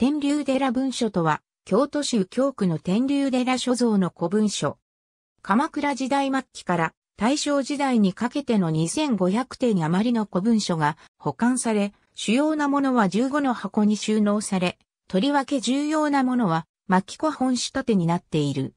天竜寺文書とは、京都市京区の天竜寺所蔵の古文書。鎌倉時代末期から大正時代にかけての2500点余りの古文書が保管され、主要なものは15の箱に収納され、とりわけ重要なものは巻古本仕立てになっている。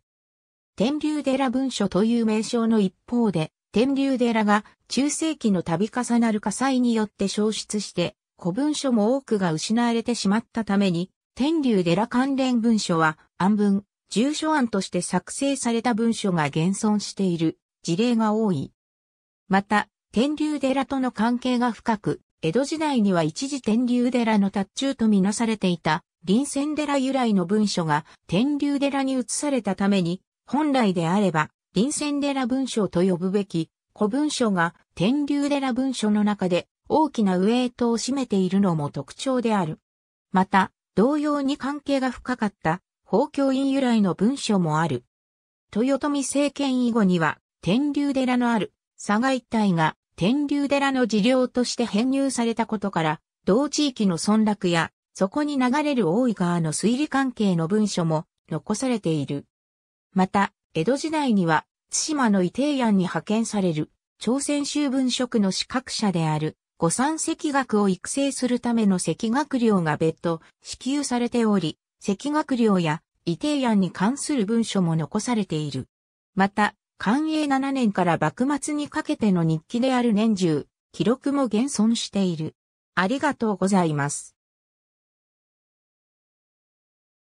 天竜寺文書という名称の一方で、天竜寺が中世紀の度重なる火災によって消失して古文書も多くが失われてしまったために、天竜寺関連文書は、暗文、住所案として作成された文書が現存している事例が多い。また、天竜寺との関係が深く、江戸時代には一時天竜寺の達中とみなされていた、臨戦寺由来の文書が天竜寺に移されたために、本来であれば、臨戦寺文書と呼ぶべき、古文書が天竜寺文書の中で大きなウエイトを占めているのも特徴である。また、同様に関係が深かった法教院由来の文書もある。豊臣政権以後には、天竜寺のある佐賀一帯が天竜寺の寺領として編入されたことから、同地域の村落や、そこに流れる大井川の推理関係の文書も残されている。また、江戸時代には、津島の伊庭庵に派遣される、朝鮮州文職の資格者である、五三赤学を育成するための赤学料が別途支給されており、赤学料や異定案に関する文書も残されている。また、寛永7年から幕末にかけての日記である年中、記録も現存している。ありがとうございます。